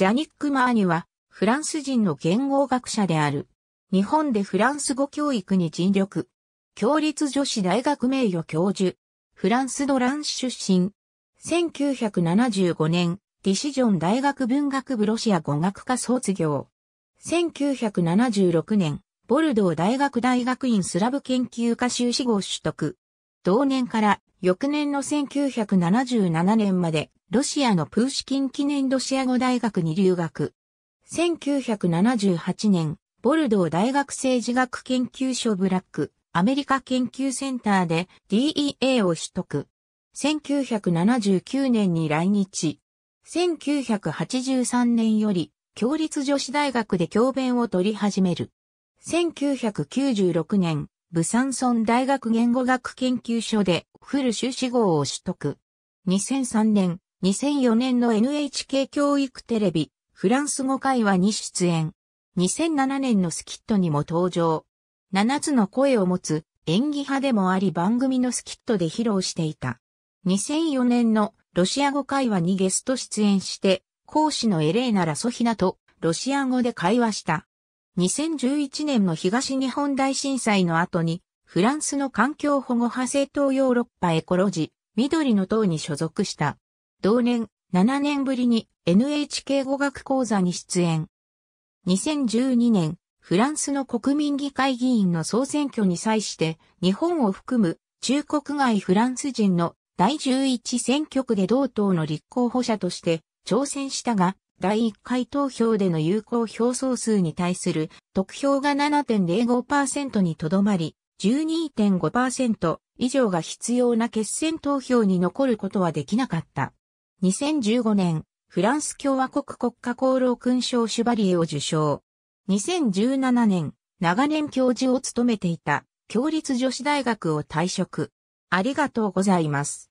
ジャニック・マーニュは、フランス人の言語学者である。日本でフランス語教育に尽力。共立女子大学名誉教授。フランスドラン出身。1975年、ディシジョン大学文学部ロシア語学科卒業。1976年、ボルドー大学大学院スラブ研究科修士号取得。同年から翌年の1977年までロシアのプーシキン記念ロシア語大学に留学。1978年、ボルドー大学政治学研究所ブラック、アメリカ研究センターで DEA を取得。1979年に来日。1983年より、共立女子大学で教鞭を取り始める。1996年、武山村大学言語学研究所でフル修士号を取得。2003年、2004年の NHK 教育テレビ、フランス語会話に出演。2007年のスキットにも登場。7つの声を持つ演技派でもあり番組のスキットで披露していた。2004年のロシア語会話にゲスト出演して、講師のエレーナ・ラソヒナとロシア語で会話した。2011年の東日本大震災の後に、フランスの環境保護派政党ヨーロッパエコロジ、緑の党に所属した。同年、7年ぶりに NHK 語学講座に出演。2012年、フランスの国民議会議員の総選挙に際して、日本を含む中国外フランス人の第11選挙区で同党の立候補者として挑戦したが、第1回投票での有効票総数に対する得票が7.05%にとどまり、12.5%以上が必要な決選投票に残ることはできなかった。2015年、フランス共和国国家功労勲章シュバリエを受賞。2017年、長年教授を務めていた、共立女子大学を退職。ありがとうございます。